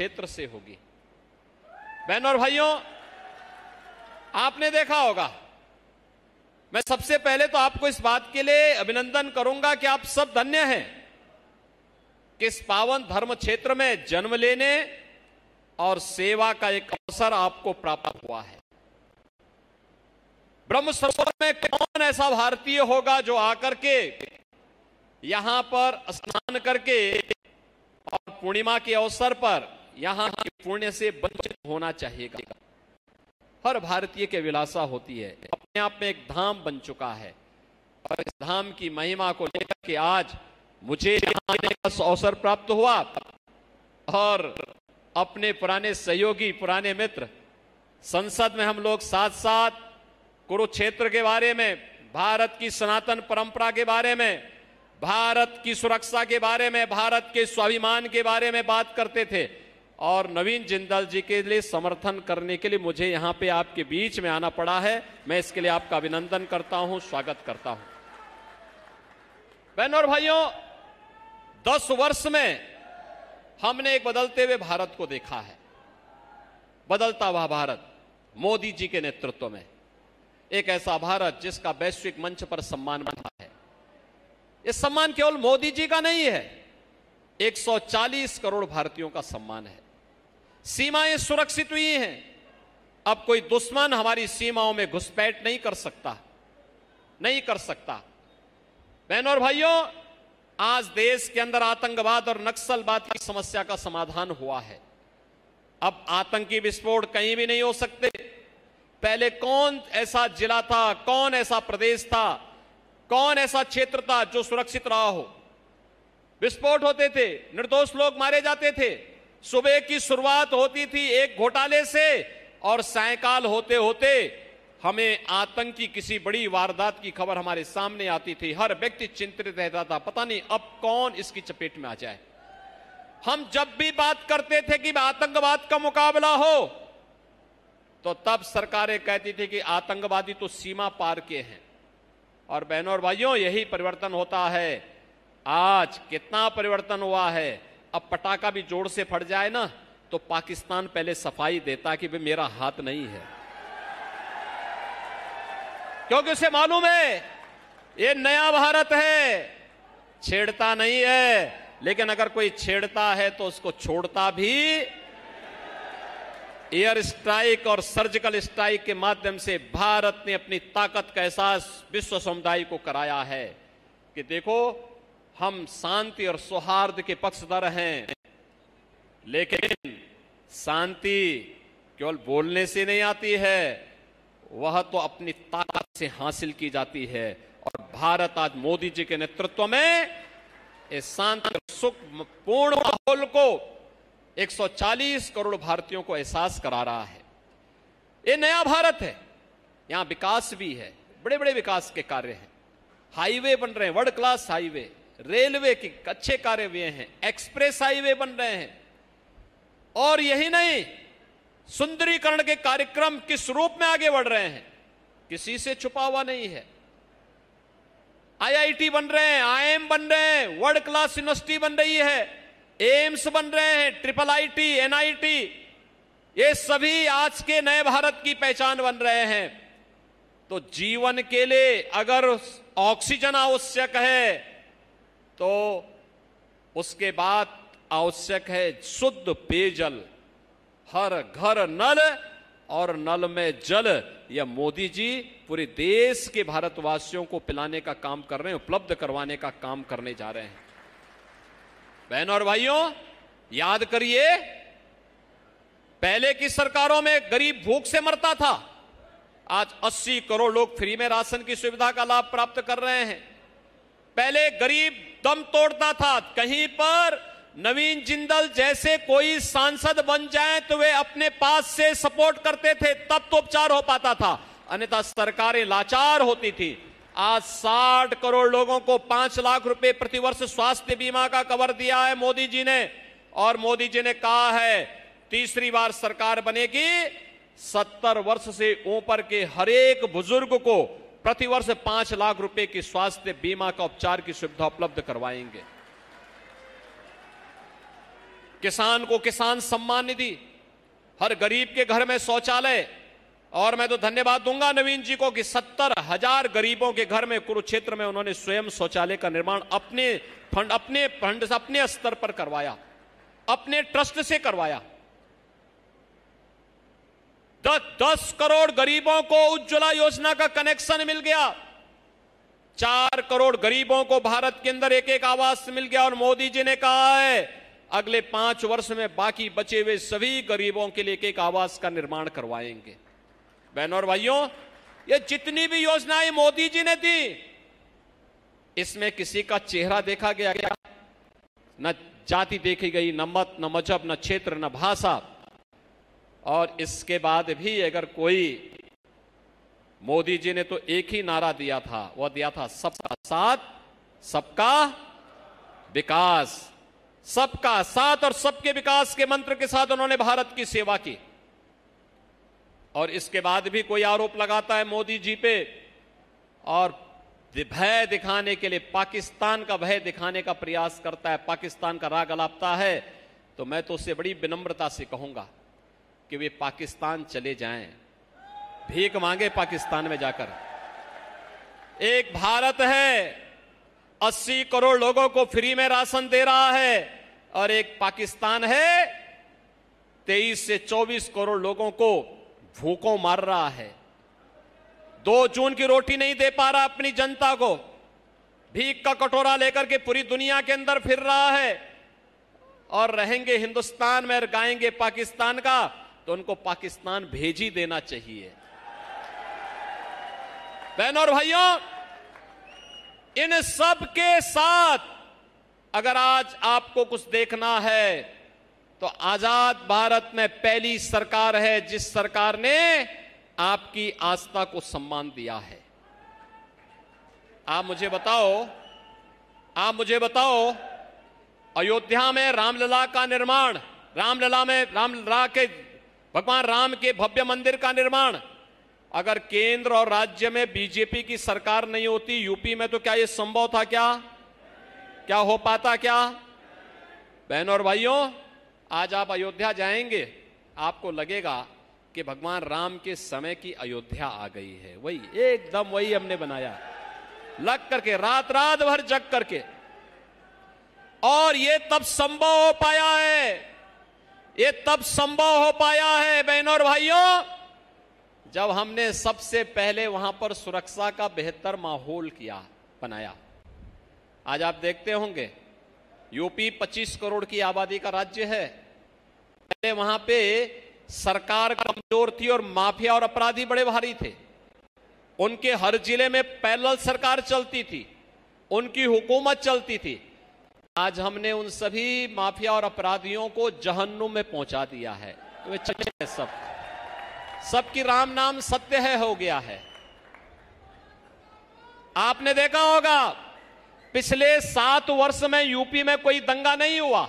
क्षेत्र से होगी बहनों और भाइयों आपने देखा होगा मैं सबसे पहले तो आपको इस बात के लिए अभिनंदन करूंगा कि आप सब धन्य हैं कि इस पावन धर्म क्षेत्र में जन्म लेने और सेवा का एक अवसर आपको प्राप्त हुआ है ब्रह्म सरोवर में कौन ऐसा भारतीय होगा जो आकर के यहां पर स्नान करके और पूर्णिमा के अवसर पर यहाँ के पुण्य से वंचित होना चाहिए हर भारतीय के विलासा होती है अपने आप में एक धाम बन चुका है और इस धाम की महिमा को लेकर के आज मुझे का अवसर प्राप्त हुआ और अपने पुराने सहयोगी पुराने मित्र संसद में हम लोग साथ साथ कुरुक्षेत्र के बारे में भारत की सनातन परंपरा के बारे में भारत की सुरक्षा के बारे में भारत के स्वाभिमान के बारे में बात करते थे और नवीन जिंदल जी के लिए समर्थन करने के लिए मुझे यहाँ पे आपके बीच में आना पड़ा है मैं इसके लिए आपका अभिनंदन करता हूँ स्वागत करता हूँ बहन और भाइयों दस वर्ष में हमने एक बदलते हुए भारत को देखा है बदलता हुआ भारत मोदी जी के नेतृत्व में एक ऐसा भारत जिसका वैश्विक मंच पर सम्मान बना है यह सम्मान केवल मोदी जी का नहीं है 140 करोड़ भारतीयों का सम्मान है सीमाएं सुरक्षित हुई हैं अब कोई दुश्मन हमारी सीमाओं में घुसपैठ नहीं कर सकता नहीं कर सकता बहनों और भाइयों आज देश के अंदर आतंकवाद और नक्सलवाद की समस्या का समाधान हुआ है अब आतंकी विस्फोट कहीं भी नहीं हो सकते पहले कौन ऐसा जिला था कौन ऐसा प्रदेश था कौन ऐसा क्षेत्र था जो सुरक्षित रहा हो विस्फोट होते थे निर्दोष लोग मारे जाते थे सुबह की शुरुआत होती थी एक घोटाले से और सायकाल होते होते हमें आतंकी किसी बड़ी वारदात की खबर हमारे सामने आती थी हर व्यक्ति चिंतित रहता था पता नहीं अब कौन इसकी चपेट में आ जाए हम जब भी बात करते थे कि आतंकवाद का मुकाबला हो तो तब सरकारें कहती थी कि आतंकवादी तो सीमा पार के हैं और बहनों और भाइयों यही परिवर्तन होता है आज कितना परिवर्तन हुआ है अब पटाखा भी जोर से फट जाए ना तो पाकिस्तान पहले सफाई देता कि भाई मेरा हाथ नहीं है क्योंकि उसे मालूम है ये नया भारत है छेड़ता नहीं है लेकिन अगर कोई छेड़ता है तो उसको छोड़ता भी एयर स्ट्राइक और सर्जिकल स्ट्राइक के माध्यम से भारत ने अपनी ताकत का एहसास विश्व समुदाय को कराया है कि देखो हम शांति और सौहार्द के पक्षधर हैं लेकिन शांति केवल बोलने से नहीं आती है वह तो अपनी ताकत से हासिल की जाती है और भारत आज मोदी जी के नेतृत्व में इस शांत सुख पूर्ण माहौल को 140 करोड़ भारतीयों को एहसास करा रहा है ये नया भारत है यहां विकास भी है बड़े बड़े विकास के कार्य हैं हाईवे बन रहे हैं वर्ल्ड क्लास हाईवे रेलवे के अच्छे कार्य हुए हैं एक्सप्रेस हाईवे बन रहे हैं और यही नहीं सुंदरीकरण के कार्यक्रम किस रूप में आगे बढ़ रहे हैं किसी से छुपा हुआ नहीं है आईआईटी बन रहे हैं आईएम बन रहे हैं वर्ल्ड क्लास यूनिवर्सिटी बन रही है एम्स बन रहे हैं ट्रिपल आईटी एनआईटी ये सभी आज के नए भारत की पहचान बन रहे हैं तो जीवन के लिए अगर ऑक्सीजन आवश्यक है तो उसके बाद आवश्यक है शुद्ध पेयजल हर घर नल और नल में जल यह मोदी जी पूरे देश के भारतवासियों को पिलाने का काम कर रहे हैं उपलब्ध करवाने का काम करने जा रहे हैं बहनों और भाइयों याद करिए पहले की सरकारों में गरीब भूख से मरता था आज 80 करोड़ लोग फ्री में राशन की सुविधा का लाभ प्राप्त कर रहे हैं पहले गरीब दम तोड़ता था कहीं पर नवीन जिंदल जैसे कोई सांसद बन जाए तो वे अपने पास से सपोर्ट करते थे तब तो उपचार हो पाता था अन्यथा सरकारें लाचार होती थी आज 60 करोड़ लोगों को 5 लाख रुपए प्रतिवर्ष स्वास्थ्य बीमा का कवर दिया है मोदी जी ने और मोदी जी ने कहा है तीसरी बार सरकार बनेगी 70 वर्ष से ऊपर के हरेक बुजुर्ग को प्रतिवर्ष पांच लाख रुपए की स्वास्थ्य बीमा का उपचार की सुविधा उपलब्ध करवाएंगे किसान को किसान सम्मान निधि हर गरीब के घर में शौचालय और मैं तो धन्यवाद दूंगा नवीन जी को कि सत्तर हजार गरीबों के घर में कुरुक्षेत्र में उन्होंने स्वयं शौचालय का निर्माण अपने फंड अपने फंड अपने स्तर पर करवाया अपने ट्रस्ट से करवाया दस करोड़ गरीबों को उज्ज्वला योजना का कनेक्शन मिल गया चार करोड़ गरीबों को भारत के अंदर एक एक आवास मिल गया और मोदी जी ने कहा है अगले पांच वर्ष में बाकी बचे हुए सभी गरीबों के लिए एक एक आवास का निर्माण करवाएंगे बहनों और भाइयों ये जितनी भी योजनाएं मोदी जी ने दी इसमें किसी का चेहरा देखा गया न जाति देखी गई न मत न मजहब न क्षेत्र न भाषा और इसके बाद भी अगर कोई मोदी जी ने तो एक ही नारा दिया था वह दिया था सबका साथ सबका विकास सबका साथ और सबके विकास के मंत्र के साथ उन्होंने भारत की सेवा की और इसके बाद भी कोई आरोप लगाता है मोदी जी पे और भय दिखाने के लिए पाकिस्तान का भय दिखाने का प्रयास करता है पाकिस्तान का राग अलापता है तो मैं तो उससे बड़ी विनम्रता से कहूंगा कि वे पाकिस्तान चले जाएं, भीख मांगे पाकिस्तान में जाकर एक भारत है 80 करोड़ लोगों को फ्री में राशन दे रहा है और एक पाकिस्तान है 23 से 24 करोड़ लोगों को भूखों मार रहा है दो जून की रोटी नहीं दे पा रहा अपनी जनता को भीख का कटोरा लेकर के पूरी दुनिया के अंदर फिर रहा है और रहेंगे हिंदुस्तान में और गाएंगे पाकिस्तान का तो उनको पाकिस्तान भेज ही देना चाहिए बहनों और भाइयों इन सब के साथ अगर आज आपको कुछ देखना है तो आजाद भारत में पहली सरकार है जिस सरकार ने आपकी आस्था को सम्मान दिया है आप मुझे बताओ आप मुझे बताओ अयोध्या में रामलला का निर्माण रामलला में रामलला के भगवान राम के भव्य मंदिर का निर्माण अगर केंद्र और राज्य में बीजेपी की सरकार नहीं होती यूपी में तो क्या यह संभव था क्या क्या हो पाता क्या बहनों और भाइयों आज आप अयोध्या जाएंगे आपको लगेगा कि भगवान राम के समय की अयोध्या आ गई है वही एकदम वही हमने बनाया लग करके रात रात भर जग करके और ये तब संभव हो पाया है ये तब संभव हो पाया है बहनों और भाइयों जब हमने सबसे पहले वहां पर सुरक्षा का बेहतर माहौल किया बनाया आज आप देखते होंगे यूपी 25 करोड़ की आबादी का राज्य है पहले वहां पे सरकार कमजोर थी और माफिया और अपराधी बड़े भारी थे उनके हर जिले में पैरल सरकार चलती थी उनकी हुकूमत चलती थी आज हमने उन सभी माफिया और अपराधियों को जहन्नुम में पहुंचा दिया है तो वे चले हैं सब सबकी राम नाम सत्य है हो गया है आपने देखा होगा पिछले सात वर्ष में यूपी में कोई दंगा नहीं हुआ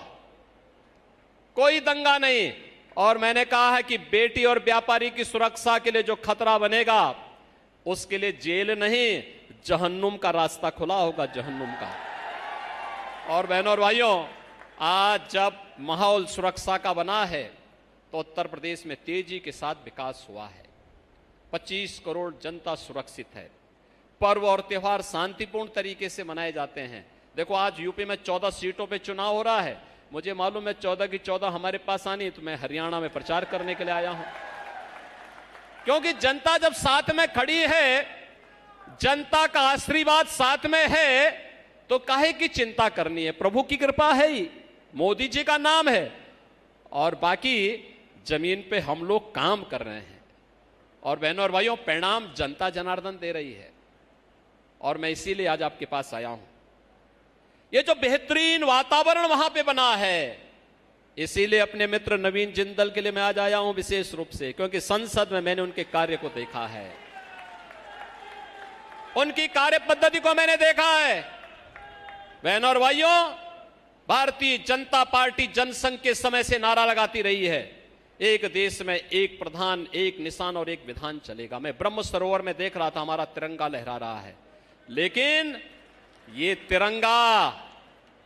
कोई दंगा नहीं और मैंने कहा है कि बेटी और व्यापारी की सुरक्षा के लिए जो खतरा बनेगा उसके लिए जेल नहीं जहन्नुम का रास्ता खुला होगा जहन्नुम का और बहनों और भाइयों आज जब माहौल सुरक्षा का बना है तो उत्तर प्रदेश में तेजी के साथ विकास हुआ है 25 करोड़ जनता सुरक्षित है पर्व और त्यौहार शांतिपूर्ण तरीके से मनाए जाते हैं देखो आज यूपी में 14 सीटों पे चुनाव हो रहा है मुझे मालूम है 14 की 14 हमारे पास आनी तो मैं हरियाणा में प्रचार करने के लिए आया हूं क्योंकि जनता जब साथ में खड़ी है जनता का आशीर्वाद साथ में है तो काहे की चिंता करनी है प्रभु की कृपा है ही मोदी जी का नाम है और बाकी जमीन पे हम लोग काम कर रहे हैं और बहनों और भाइयों परिणाम जनता जनार्दन दे रही है और मैं इसीलिए आज आपके पास आया हूं ये जो बेहतरीन वातावरण वहां पे बना है इसीलिए अपने मित्र नवीन जिंदल के लिए मैं आज आया हूं विशेष रूप से क्योंकि संसद में मैंने उनके कार्य को देखा है उनकी कार्य पद्धति को मैंने देखा है बहनों और भाइयों भारतीय जनता पार्टी जनसंघ के समय से नारा लगाती रही है एक देश में एक प्रधान एक निशान और एक विधान चलेगा मैं ब्रह्म सरोवर में देख रहा था हमारा तिरंगा लहरा रहा है लेकिन ये तिरंगा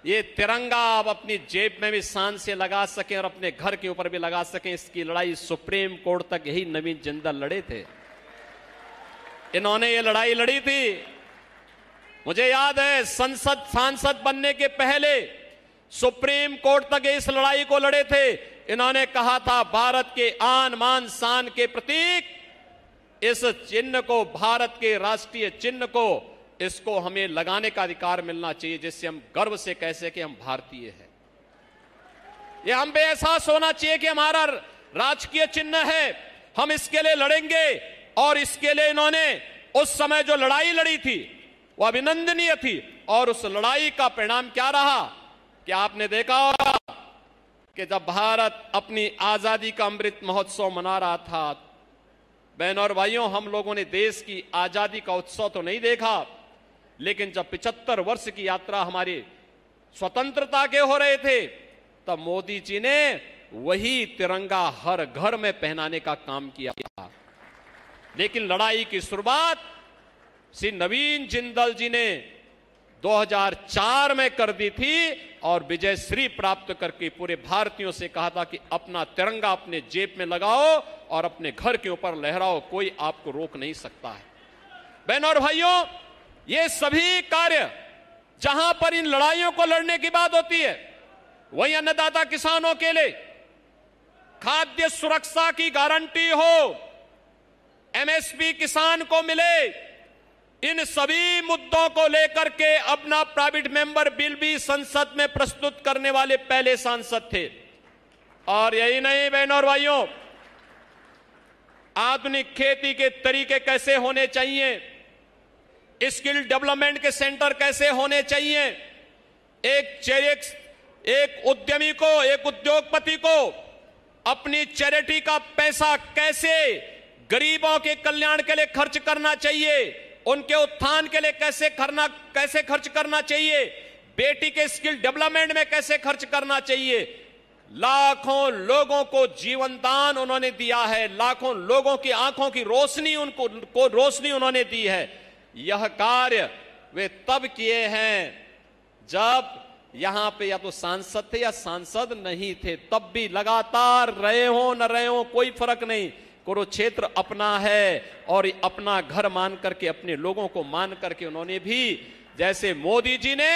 ये तिरंगा आप अपनी जेब में भी शान से लगा सकें और अपने घर के ऊपर भी लगा सकें इसकी लड़ाई सुप्रीम कोर्ट तक यही नवीन जिंदल लड़े थे इन्होंने ये लड़ाई लड़ी थी मुझे याद है संसद सांसद बनने के पहले सुप्रीम कोर्ट तक इस लड़ाई को लड़े थे इन्होंने कहा था भारत के आन मान शान के प्रतीक इस चिन्ह को भारत के राष्ट्रीय चिन्ह को इसको हमें लगाने का अधिकार मिलना चाहिए जिससे हम गर्व से कह सके हम भारतीय हैं यह हम पे एहसास होना चाहिए कि हमारा राजकीय चिन्ह है हम इसके लिए लड़ेंगे और इसके लिए इन्होंने उस समय जो लड़ाई लड़ी थी वो अभिनंदनीय थी और उस लड़ाई का परिणाम क्या रहा कि आपने देखा होगा कि जब भारत अपनी आजादी का अमृत महोत्सव मना रहा था बहनों और भाइयों हम लोगों ने देश की आजादी का उत्सव तो नहीं देखा लेकिन जब पिछहत्तर वर्ष की यात्रा हमारी स्वतंत्रता के हो रहे थे तब मोदी जी ने वही तिरंगा हर घर में पहनाने का काम किया लेकिन लड़ाई की शुरुआत श्री नवीन जिंदल जी ने 2004 में कर दी थी और विजय श्री प्राप्त करके पूरे भारतीयों से कहा था कि अपना तिरंगा अपने जेब में लगाओ और अपने घर के ऊपर लहराओ कोई आपको रोक नहीं सकता है बहन और भाइयों ये सभी कार्य जहां पर इन लड़ाइयों को लड़ने की बात होती है वही अन्नदाता किसानों के लिए खाद्य सुरक्षा की गारंटी हो एमएसपी किसान को मिले इन सभी मुद्दों को लेकर के अपना प्राइवेट मेंबर बिल भी संसद में प्रस्तुत करने वाले पहले सांसद थे और यही नहीं बहनों और भाइयों आधुनिक खेती के तरीके कैसे होने चाहिए स्किल डेवलपमेंट के सेंटर कैसे होने चाहिए एक चेरिक्स एक उद्यमी को एक उद्योगपति को अपनी चैरिटी का पैसा कैसे गरीबों के कल्याण के लिए खर्च करना चाहिए उनके उत्थान के लिए कैसे करना कैसे खर्च करना चाहिए बेटी के स्किल डेवलपमेंट में कैसे खर्च करना चाहिए लाखों लोगों को जीवन दान उन्होंने दिया है लाखों लोगों की आंखों की रोशनी उनको को रोशनी उन्होंने दी है यह कार्य वे तब किए हैं जब यहां पे या तो सांसद थे या सांसद नहीं थे तब भी लगातार रहे हो न रहे हो कोई फर्क नहीं कुरुक्षेत्र अपना है और अपना घर मान करके अपने लोगों को मान करके उन्होंने भी जैसे मोदी जी ने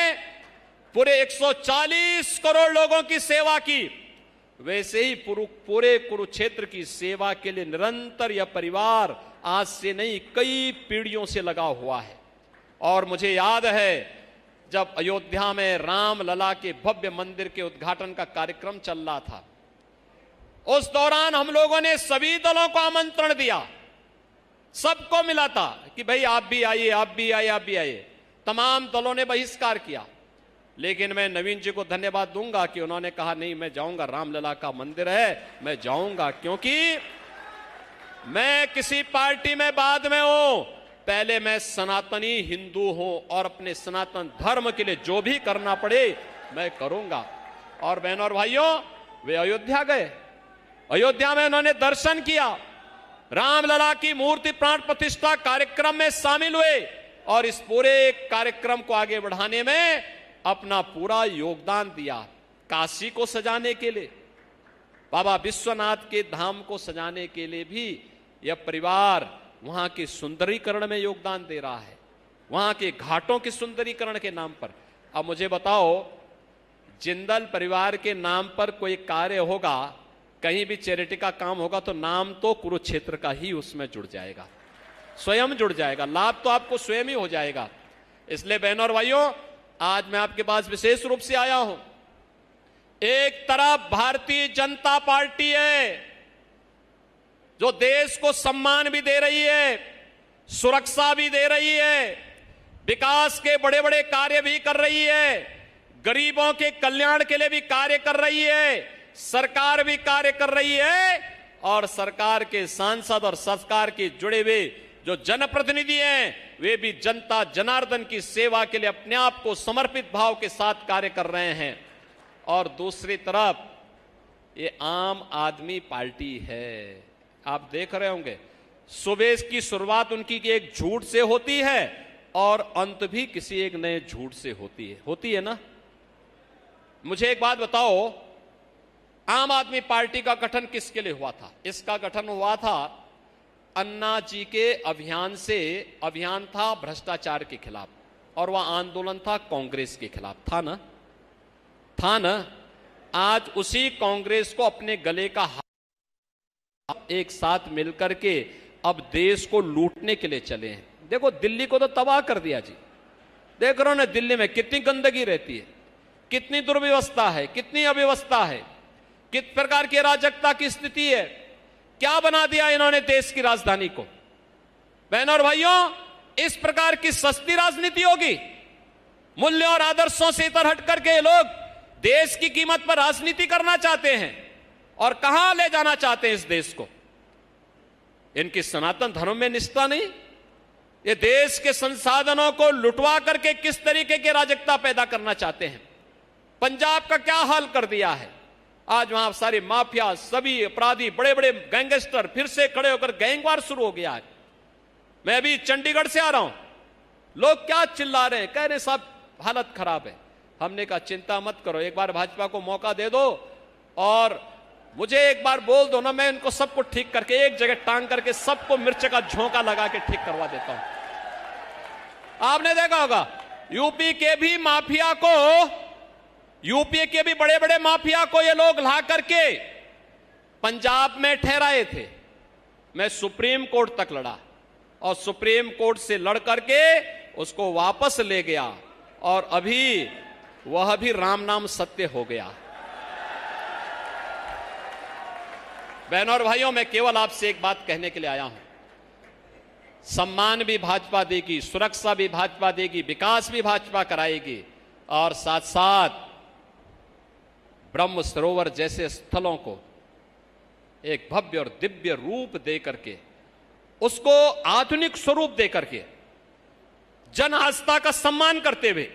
पूरे 140 करोड़ लोगों की सेवा की वैसे ही पूरे कुरुक्षेत्र की सेवा के लिए निरंतर यह परिवार आज से नहीं कई पीढ़ियों से लगा हुआ है और मुझे याद है जब अयोध्या में राम लला के भव्य मंदिर के उद्घाटन का कार्यक्रम चल रहा था उस दौरान हम लोगों ने सभी दलों को आमंत्रण दिया सबको मिला था कि भाई आप भी आइए आप भी आइए आप भी आइए तमाम दलों ने बहिष्कार किया लेकिन मैं नवीन जी को धन्यवाद दूंगा कि उन्होंने कहा नहीं मैं जाऊंगा रामलला का मंदिर है मैं जाऊंगा क्योंकि मैं किसी पार्टी में बाद में हूं पहले मैं सनातनी हिंदू हूं और अपने सनातन धर्म के लिए जो भी करना पड़े मैं करूंगा और बहनों और भाइयों वे अयोध्या गए अयोध्या में उन्होंने दर्शन किया रामलला की मूर्ति प्राण प्रतिष्ठा कार्यक्रम में शामिल हुए और इस पूरे कार्यक्रम को आगे बढ़ाने में अपना पूरा योगदान दिया काशी को सजाने के लिए बाबा विश्वनाथ के धाम को सजाने के लिए भी यह परिवार वहां के सुंदरीकरण में योगदान दे रहा है वहां के घाटों के सुंदरीकरण के नाम पर अब मुझे बताओ जिंदल परिवार के नाम पर कोई कार्य होगा कहीं भी चैरिटी का काम होगा तो नाम तो कुरुक्षेत्र का ही उसमें जुड़ जाएगा स्वयं जुड़ जाएगा लाभ तो आपको स्वयं ही हो जाएगा इसलिए बहनों और भाइयों आज मैं आपके पास विशेष रूप से आया हूं एक तरफ भारतीय जनता पार्टी है जो देश को सम्मान भी दे रही है सुरक्षा भी दे रही है विकास के बड़े बड़े कार्य भी कर रही है गरीबों के कल्याण के लिए भी कार्य कर रही है सरकार भी कार्य कर रही है और सरकार के सांसद और सरकार के जुड़े हुए जो जनप्रतिनिधि हैं वे भी जनता जनार्दन की सेवा के लिए अपने आप को समर्पित भाव के साथ कार्य कर रहे हैं और दूसरी तरफ ये आम आदमी पार्टी है आप देख रहे होंगे सुबह की शुरुआत उनकी एक झूठ से होती है और अंत भी किसी एक नए झूठ से होती है होती है ना मुझे एक बात बताओ आम आदमी पार्टी का गठन किसके लिए हुआ था इसका गठन हुआ था अन्ना जी के अभियान से अभियान था भ्रष्टाचार के खिलाफ और वह आंदोलन था कांग्रेस के खिलाफ था ना था ना आज उसी कांग्रेस को अपने गले का हाथ एक साथ मिलकर के अब देश को लूटने के लिए चले हैं देखो दिल्ली को तो तबाह कर दिया जी देख रहे हो ना दिल्ली में कितनी गंदगी रहती है कितनी दुर्व्यवस्था है कितनी अव्यवस्था है किस प्रकार की अराजकता की स्थिति है क्या बना दिया इन्होंने देश की राजधानी को बहनों और भाइयों इस प्रकार की सस्ती राजनीति होगी मूल्यों और आदर्शों से इतर हट करके लोग देश की कीमत पर राजनीति करना चाहते हैं और कहां ले जाना चाहते हैं इस देश को इनकी सनातन धर्म में निष्ठा नहीं ये देश के संसाधनों को लुटवा करके किस तरीके की राजकता पैदा करना चाहते हैं पंजाब का क्या हाल कर दिया है आज वहां सारे माफिया सभी अपराधी बड़े बड़े गैंगस्टर फिर से खड़े होकर गैंगवार शुरू हो गया है मैं अभी चंडीगढ़ से आ रहा हूं लोग क्या चिल्ला रहे हैं कह रहे साहब हालत खराब है हमने कहा चिंता मत करो एक बार भाजपा को मौका दे दो और मुझे एक बार बोल दो ना मैं इनको सबको ठीक करके एक जगह टांग करके सबको मिर्च का झोंका लगा के ठीक करवा देता हूं आपने देखा होगा यूपी के भी माफिया को यूपीए के भी बड़े बड़े माफिया को ये लोग ला करके पंजाब में ठहराए थे मैं सुप्रीम कोर्ट तक लड़ा और सुप्रीम कोर्ट से लड़ करके उसको वापस ले गया और अभी वह भी राम नाम सत्य हो गया बहनों और भाइयों मैं केवल आपसे एक बात कहने के लिए आया हूं सम्मान भी भाजपा देगी सुरक्षा भी भाजपा देगी विकास भी भाजपा कराएगी और साथ साथ ब्रह्म सरोवर जैसे स्थलों को एक भव्य और दिव्य रूप दे करके उसको आधुनिक स्वरूप दे करके जन आस्था का सम्मान करते हुए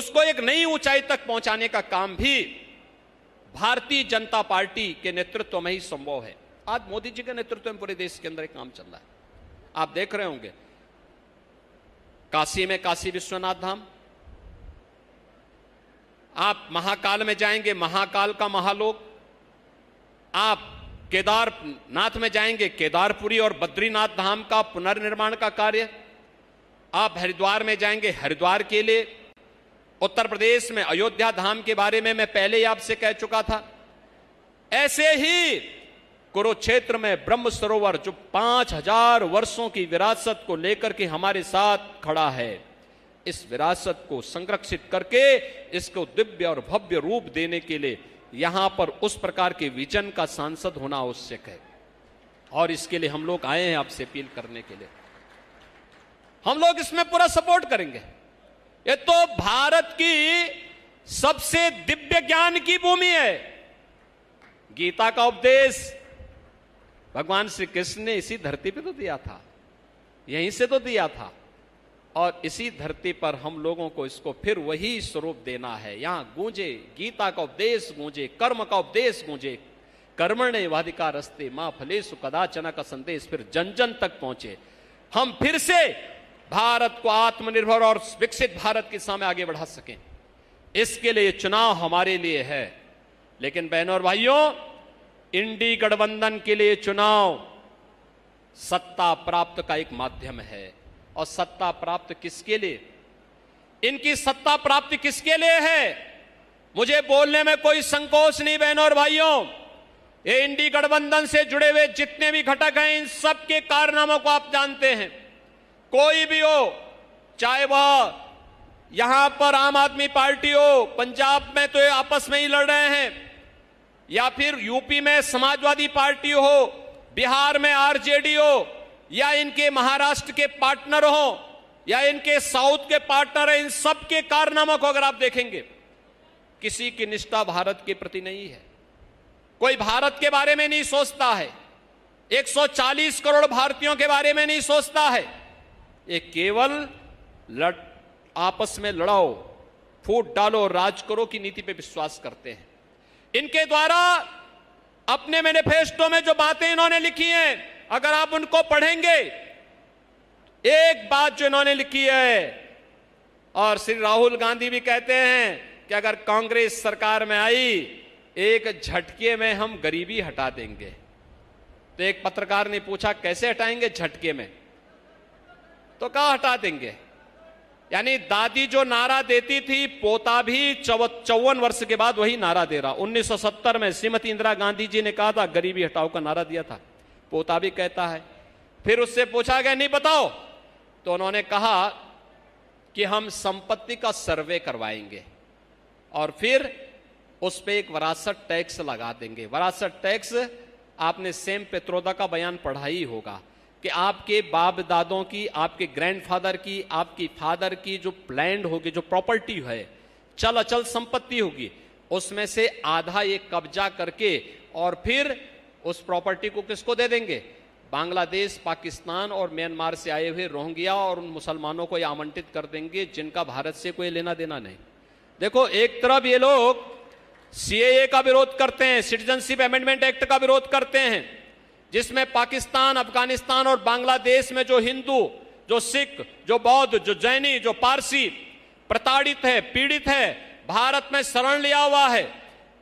उसको एक नई ऊंचाई तक पहुंचाने का काम भी भारतीय जनता पार्टी के नेतृत्व में ही संभव है आज मोदी जी के नेतृत्व में पूरे देश के अंदर एक काम चल रहा है आप देख रहे होंगे काशी में काशी विश्वनाथ धाम आप महाकाल में जाएंगे महाकाल का महालोक आप केदारनाथ में जाएंगे केदारपुरी और बद्रीनाथ धाम का पुनर्निर्माण का कार्य आप हरिद्वार में जाएंगे हरिद्वार के लिए उत्तर प्रदेश में अयोध्या धाम के बारे में मैं पहले ही आपसे कह चुका था ऐसे ही कुरुक्षेत्र में ब्रह्म सरोवर जो पांच हजार वर्षों की विरासत को लेकर के हमारे साथ खड़ा है इस विरासत को संरक्षित करके इसको दिव्य और भव्य रूप देने के लिए यहां पर उस प्रकार के विजन का सांसद होना आवश्यक है और इसके लिए हम लोग आए हैं आपसे अपील करने के लिए हम लोग इसमें पूरा सपोर्ट करेंगे ये तो भारत की सबसे दिव्य ज्ञान की भूमि है गीता का उपदेश भगवान श्री कृष्ण ने इसी धरती पे तो दिया था यहीं से तो दिया था और इसी धरती पर हम लोगों को इसको फिर वही स्वरूप देना है यहां गूंजे गीता का उपदेश गूंजे कर्म का उपदेश गूंजे कर्मण वाधिका रस्ते माँ फलेसु कदाचना का संदेश फिर जन जन तक पहुंचे हम फिर से भारत को आत्मनिर्भर और विकसित भारत के सामने आगे बढ़ा सकें इसके लिए चुनाव हमारे लिए है लेकिन बहनों और भाइयों इंडी गठबंधन के लिए चुनाव सत्ता प्राप्त का एक माध्यम है और सत्ता प्राप्त किसके लिए इनकी सत्ता प्राप्ति किसके लिए है मुझे बोलने में कोई संकोच नहीं बहनों और भाइयों ये इंडी गठबंधन से जुड़े हुए जितने भी घटक हैं इन सब के कारनामों को आप जानते हैं कोई भी हो चाहे वह यहां पर आम आदमी पार्टी हो पंजाब में तो आपस में ही लड़ रहे हैं या फिर यूपी में समाजवादी पार्टी हो बिहार में आरजेडी हो या इनके महाराष्ट्र के पार्टनर हो या इनके साउथ के पार्टनर है इन सब के कारनामों को अगर आप देखेंगे किसी की निष्ठा भारत के प्रति नहीं है कोई भारत के बारे में नहीं सोचता है 140 करोड़ भारतीयों के बारे में नहीं सोचता है ये केवल लड़ आपस में लड़ाओ फूट डालो राज करो की नीति पे विश्वास करते हैं इनके द्वारा अपने मैनिफेस्टो में जो बातें इन्होंने लिखी हैं अगर आप उनको पढ़ेंगे एक बात जो इन्होंने लिखी है और श्री राहुल गांधी भी कहते हैं कि अगर कांग्रेस सरकार में आई एक झटके में हम गरीबी हटा देंगे तो एक पत्रकार ने पूछा कैसे हटाएंगे झटके में तो कहा हटा देंगे यानी दादी जो नारा देती थी पोता भी चौवन वर्ष के बाद वही नारा दे रहा 1970 में श्रीमती इंदिरा गांधी जी ने कहा था गरीबी हटाओ का नारा दिया था पोता भी कहता है फिर उससे पूछा गया नहीं बताओ तो उन्होंने कहा कि हम संपत्ति का सर्वे करवाएंगे और फिर उस पर एक वरासत टैक्स लगा देंगे वरासत टैक्स आपने सेम पित्रोदा का बयान पढ़ा ही होगा कि आपके बाप दादों की आपके ग्रैंडफादर की आपकी फादर की जो प्लैंड होगी जो प्रॉपर्टी है चल अचल संपत्ति होगी उसमें से आधा ये कब्जा करके और फिर उस प्रॉपर्टी को किसको दे देंगे बांग्लादेश पाकिस्तान और म्यांमार से आए हुए रोहिंग्या और उन मुसलमानों को ये आमंत्रित कर देंगे जिनका भारत से कोई लेना देना नहीं देखो एक तरफ ये लोग सीएए का विरोध करते हैं सिटीजनशिप अमेंडमेंट एक्ट का विरोध करते हैं जिसमें पाकिस्तान अफगानिस्तान और बांग्लादेश में जो हिंदू जो सिख जो बौद्ध जो जैनी जो पारसी प्रताड़ित है पीड़ित है भारत में शरण लिया हुआ है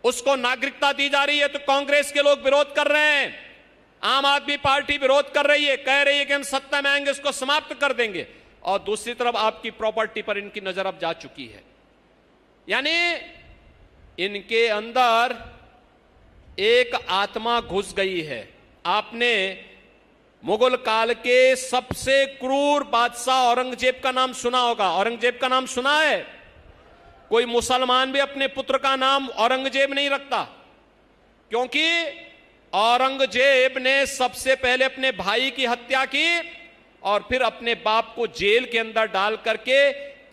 उसको नागरिकता दी जा रही है तो कांग्रेस के लोग विरोध कर रहे हैं आम आदमी पार्टी विरोध कर रही है कह रही है कि हम सत्ता में आएंगे उसको समाप्त कर देंगे और दूसरी तरफ आपकी प्रॉपर्टी पर इनकी नजर अब जा चुकी है यानी इनके अंदर एक आत्मा घुस गई है आपने मुगल काल के सबसे क्रूर बादशाह औरंगजेब का नाम सुना होगा औरंगजेब का नाम सुना है कोई मुसलमान भी अपने पुत्र का नाम औरंगजेब नहीं रखता क्योंकि औरंगजेब ने सबसे पहले अपने भाई की हत्या की और फिर अपने बाप को जेल के अंदर डाल करके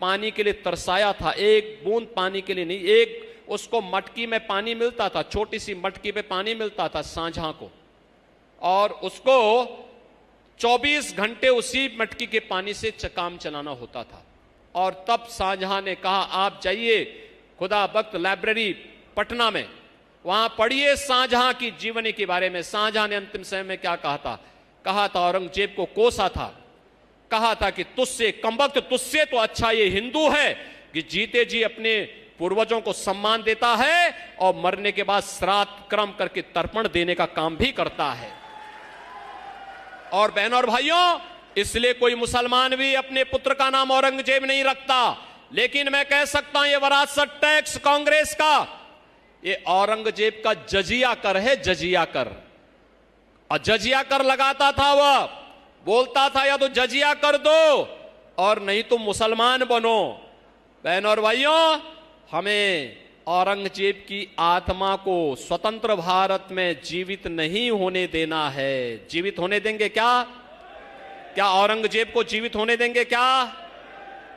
पानी के लिए तरसाया था एक बूंद पानी के लिए नहीं एक उसको मटकी में पानी मिलता था छोटी सी मटकी में पानी मिलता था सांझा को और उसको 24 घंटे उसी मटकी के पानी से काम चलाना होता था और तब शाहजहां ने कहा आप जाइए खुदा भक्त लाइब्रेरी पटना में वहां पढ़िए शाहजहां की जीवनी के बारे में शाहजहां ने अंतिम समय में क्या कहा था कहा था औरंगजेब को कोसा था कहा था कि तुझसे वक्त तुझसे तो अच्छा ये हिंदू है कि जीते जी अपने पूर्वजों को सम्मान देता है और मरने के बाद श्राद्ध क्रम करके तर्पण देने का काम भी करता है और बहनों और भाइयों इसलिए कोई मुसलमान भी अपने पुत्र का नाम औरंगजेब नहीं रखता लेकिन मैं कह सकता हूं ये वरासत टैक्स कांग्रेस का ये औरंगजेब का जजिया कर है जजिया कर और जजिया कर लगाता था वह बोलता था या तो जजिया कर दो और नहीं तो मुसलमान बनो बहन और भाइयों हमें औरंगजेब की आत्मा को स्वतंत्र भारत में जीवित नहीं होने देना है जीवित होने देंगे क्या क्या औरंगजेब को जीवित होने देंगे क्या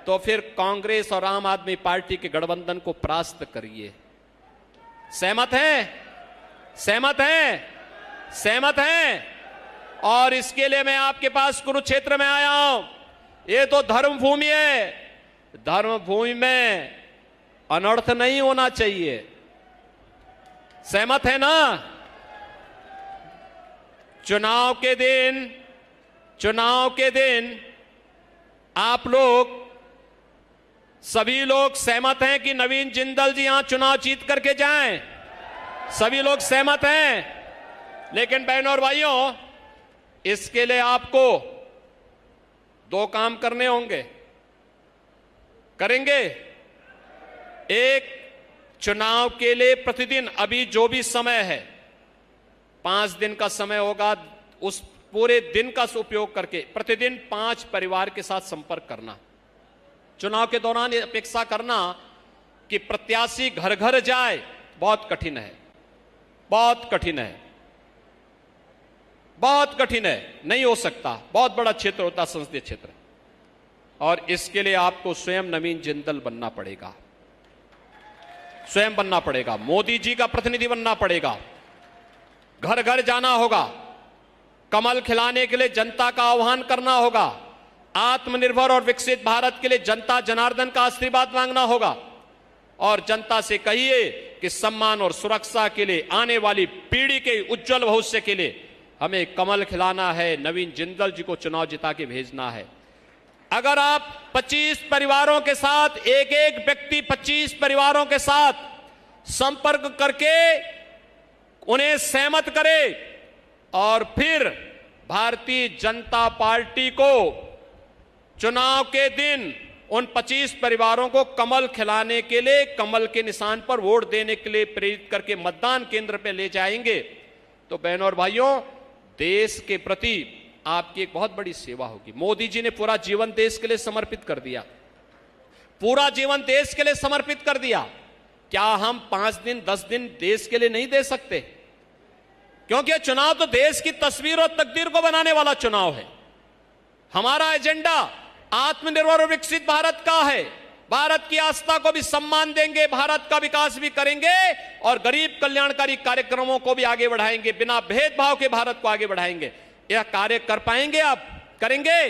तो फिर कांग्रेस और आम आदमी पार्टी के गठबंधन को परास्त करिए सहमत है सहमत है सहमत है और इसके लिए मैं आपके पास कुरुक्षेत्र में आया हूं ये तो धर्म भूमि है धर्म भूमि में अनर्थ नहीं होना चाहिए सहमत है ना चुनाव के दिन चुनाव के दिन आप लोग सभी लोग सहमत हैं कि नवीन जिंदल जी यहां चुनाव जीत करके जाएं सभी लोग सहमत हैं लेकिन बहनों और भाइयों इसके लिए आपको दो काम करने होंगे करेंगे एक चुनाव के लिए प्रतिदिन अभी जो भी समय है पांच दिन का समय होगा उस पूरे दिन का उपयोग करके प्रतिदिन पांच परिवार के साथ संपर्क करना चुनाव के दौरान अपेक्षा करना कि प्रत्याशी घर घर जाए बहुत कठिन है बहुत कठिन है बहुत कठिन है नहीं हो सकता बहुत बड़ा क्षेत्र होता संसदीय क्षेत्र और इसके लिए आपको स्वयं नवीन जिंदल बनना पड़ेगा स्वयं बनना पड़ेगा मोदी जी का प्रतिनिधि बनना पड़ेगा घर घर जाना होगा कमल खिलाने के लिए जनता का आह्वान करना होगा आत्मनिर्भर और विकसित भारत के लिए जनता जनार्दन का आशीर्वाद मांगना होगा और जनता से कहिए कि सम्मान और सुरक्षा के लिए आने वाली पीढ़ी के उज्जवल भविष्य के लिए हमें कमल खिलाना है नवीन जिंदल जी को चुनाव जिता के भेजना है अगर आप 25 परिवारों के साथ एक एक व्यक्ति 25 परिवारों के साथ संपर्क करके उन्हें सहमत करें और फिर भारतीय जनता पार्टी को चुनाव के दिन उन 25 परिवारों को कमल खिलाने के लिए कमल के निशान पर वोट देने के लिए प्रेरित करके मतदान केंद्र पर ले जाएंगे तो बहनों और भाइयों देश के प्रति आपकी एक बहुत बड़ी सेवा होगी मोदी जी ने पूरा जीवन देश के लिए समर्पित कर दिया पूरा जीवन देश के लिए समर्पित कर दिया क्या हम पांच दिन दस दिन देश के लिए नहीं दे सकते क्योंकि चुनाव तो देश की तस्वीर और तकदीर को बनाने वाला चुनाव है हमारा एजेंडा आत्मनिर्भर और विकसित भारत का है भारत की आस्था को भी सम्मान देंगे भारत का विकास भी करेंगे और गरीब कल्याणकारी कार्यक्रमों को भी आगे बढ़ाएंगे बिना भेदभाव के भारत को आगे बढ़ाएंगे यह कार्य कर पाएंगे आप करेंगे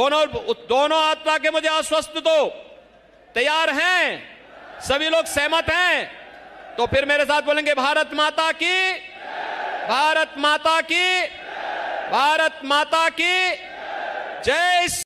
दोनों दोनों आत्मा के मुझे आश्वस्त दो तैयार हैं सभी लोग सहमत हैं तो फिर मेरे साथ बोलेंगे भारत माता की भारत माता की भारत माता की जय